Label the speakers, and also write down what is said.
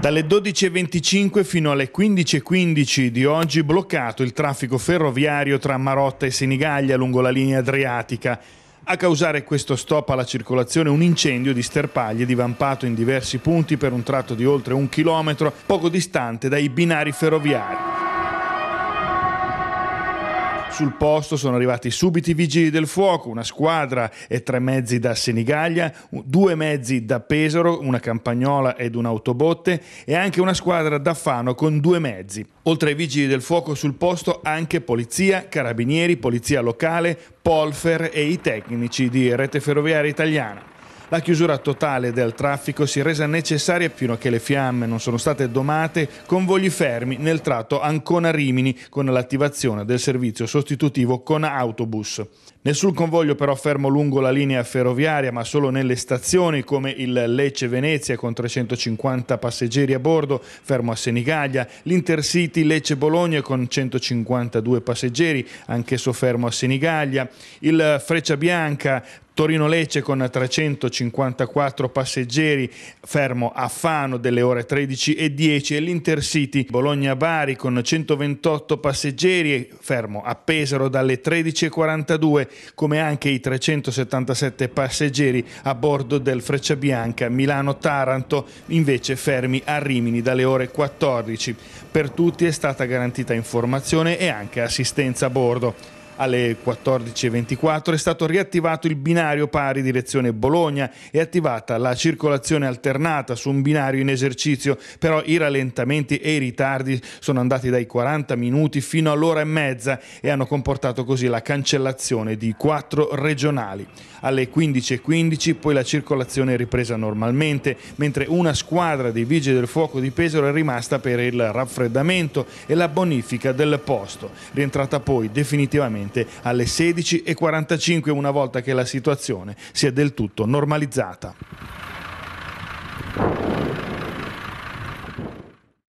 Speaker 1: Dalle 12.25 fino alle 15.15 di oggi bloccato il traffico ferroviario tra Marotta e Senigallia lungo la linea adriatica. A causare questo stop alla circolazione un incendio di sterpaglie divampato in diversi punti per un tratto di oltre un chilometro poco distante dai binari ferroviari. Sul posto sono arrivati subito i vigili del fuoco, una squadra e tre mezzi da Senigallia, due mezzi da Pesaro, una campagnola ed un'autobotte e anche una squadra da Fano con due mezzi. Oltre ai vigili del fuoco sul posto anche polizia, carabinieri, polizia locale, Polfer e i tecnici di Rete Ferroviaria Italiana. La chiusura totale del traffico si è resa necessaria fino a che le fiamme non sono state domate con vogli fermi nel tratto Ancona-Rimini con l'attivazione del servizio sostitutivo con autobus. Nessun convoglio però fermo lungo la linea ferroviaria, ma solo nelle stazioni come il Lecce Venezia con 350 passeggeri a bordo, fermo a Senigallia, l'Intercity Lecce Bologna con 152 passeggeri, anch'esso fermo a Senigallia, il Freccia Bianca Torino-Lecce con 354 passeggeri, fermo a Fano delle ore 13.10 e l'Intercity Bologna-Bari con 128 passeggeri, fermo a Pesaro dalle 13.42 come anche i 377 passeggeri a bordo del Frecciabianca Milano-Taranto, invece fermi a Rimini dalle ore 14. Per tutti è stata garantita informazione e anche assistenza a bordo. Alle 14.24 è stato riattivato il binario pari direzione Bologna e attivata la circolazione alternata su un binario in esercizio, però i rallentamenti e i ritardi sono andati dai 40 minuti fino all'ora e mezza e hanno comportato così la cancellazione di quattro regionali. Alle 15.15 poi la circolazione è ripresa normalmente, mentre una squadra dei vigili del fuoco di Pesaro è rimasta per il raffreddamento e la bonifica del posto, rientrata poi definitivamente precisamente alle 16.45 una volta che la situazione si è del tutto normalizzata.